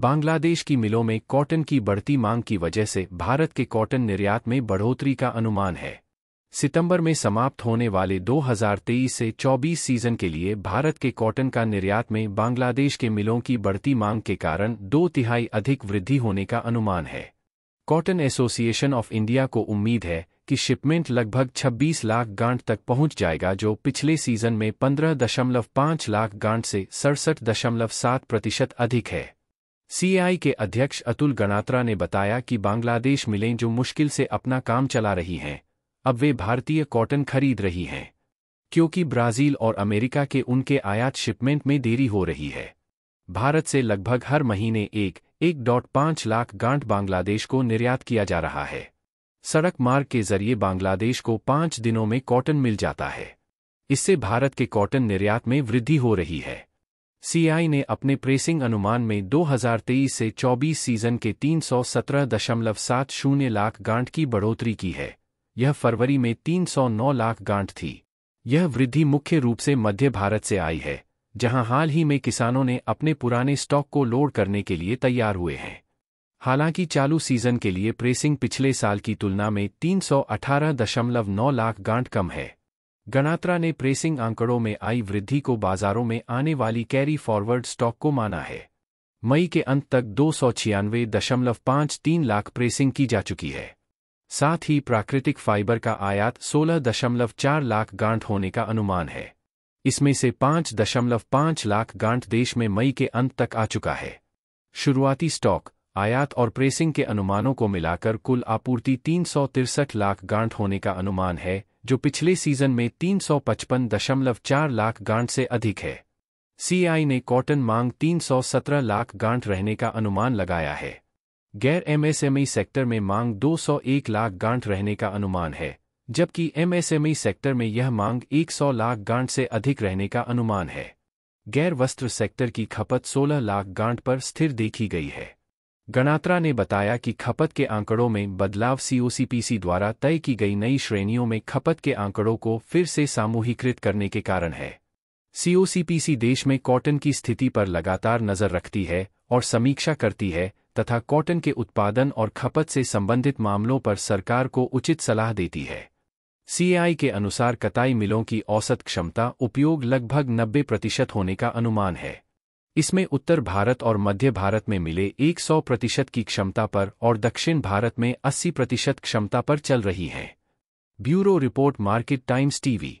बांग्लादेश की मिलों में कॉटन की बढ़ती मांग की वजह से भारत के कॉटन निर्यात में बढ़ोतरी का अनुमान है सितंबर में समाप्त होने वाले 2023 से 24 सीजन के लिए भारत के कॉटन का निर्यात में बांग्लादेश के मिलों की बढ़ती मांग के कारण दो तिहाई अधिक वृद्धि होने का अनुमान है कॉटन एसोसिएशन ऑफ इंडिया को उम्मीद है कि शिपमेंट लगभग 26 लाख गांठ तक पहुंच जाएगा जो पिछले सीजन में 15.5 लाख गांठ से सड़सठ प्रतिशत अधिक है सीआई के अध्यक्ष अतुल गणात्रा ने बताया कि बांग्लादेश मिलें जो मुश्किल से अपना काम चला रही हैं अब वे भारतीय कॉटन खरीद रही हैं क्योंकि ब्राज़ील और अमेरिका के उनके आयात शिपमेंट में देरी हो रही है भारत से लगभग हर महीने एक एक डॉट पांच लाख गांठ बांग्लादेश को निर्यात किया जा रहा है सड़क मार्ग के जरिए बांग्लादेश को पाँच दिनों में कॉटन मिल जाता है इससे भारत के कॉटन निर्यात में वृद्धि हो रही है सीआई ने अपने प्रेसिंग अनुमान में 2023 से 24 सीजन के 317.70 लाख गांठ की बढ़ोतरी की है यह फरवरी में 309 लाख गांठ थी यह वृद्धि मुख्य रूप से मध्य भारत से आई है जहां हाल ही में किसानों ने अपने पुराने स्टॉक को लोड करने के लिए तैयार हुए हैं हालांकि चालू सीजन के लिए प्रेसिंग पिछले साल की तुलना में 318.9 लाख गांठ कम है गणात्रा ने प्रेसिंग आंकड़ों में आई वृद्धि को बाजारों में आने वाली कैरी फॉरवर्ड स्टॉक को माना है मई के अंत तक दो सौ छियानवे दशमलव तीन लाख प्रेसिंग की जा चुकी है साथ ही प्राकृतिक फाइबर का आयात सोलह दशमलव चार लाख गांठ होने का अनुमान है इसमें से 5.5 दशमलव लाख गांठ देश में मई के अंत तक आ चुका है शुरुआती स्टॉक आयात और प्रेसिंग के अनुमानों को मिलाकर कुल आपूर्ति तीन सौ तिरसठ लाख गांठ होने का अनुमान है जो पिछले सीजन में चार लाख गांठ से अधिक है सीआई ने कॉटन मांग 317 लाख गांठ रहने का अनुमान लगाया है गैर एमएसएमई e सेक्टर में मांग 201 लाख गांठ रहने का अनुमान है जबकि एमएसएमई e सेक्टर में यह मांग 100 लाख गांठ से अधिक रहने का अनुमान है गैर वस्त्र सेक्टर की खपत 16 लाख गांठ पर स्थिर देखी गई है गणात्रा ने बताया कि खपत के आंकड़ों में बदलाव सीओसीपीसी द्वारा तय की गई नई श्रेणियों में खपत के आंकड़ों को फिर से सामूहिकृत करने के कारण है सीओसीपीसी देश में कॉटन की स्थिति पर लगातार नजर रखती है और समीक्षा करती है तथा कॉटन के उत्पादन और खपत से संबंधित मामलों पर सरकार को उचित सलाह देती है सीएआई के अनुसार कताई मिलों की औसत क्षमता उपयोग लगभग 90 प्रतिशत होने का अनुमान है इसमें उत्तर भारत और मध्य भारत में मिले 100 प्रतिशत की क्षमता पर और दक्षिण भारत में 80 प्रतिशत क्षमता पर चल रही है bureau report Market Times TV